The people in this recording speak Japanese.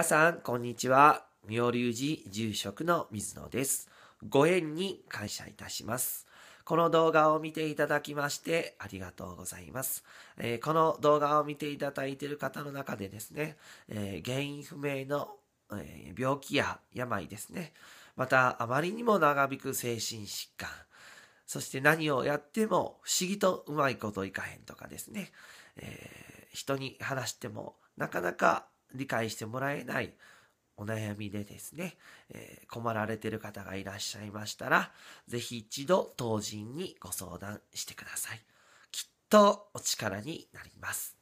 皆さん、こんにちは。妙隆寺住職の水野です。ご縁に感謝いたします。この動画を見ていただきましてありがとうございます。えー、この動画を見ていただいている方の中でですね、えー、原因不明の、えー、病気や病ですね、またあまりにも長引く精神疾患、そして何をやっても不思議とうまいこといかへんとかですね、え人に話してもなかなか理解してもらえないお悩みでですね、えー、困られてる方がいらっしゃいましたら、ぜひ一度当人にご相談してください。きっとお力になります。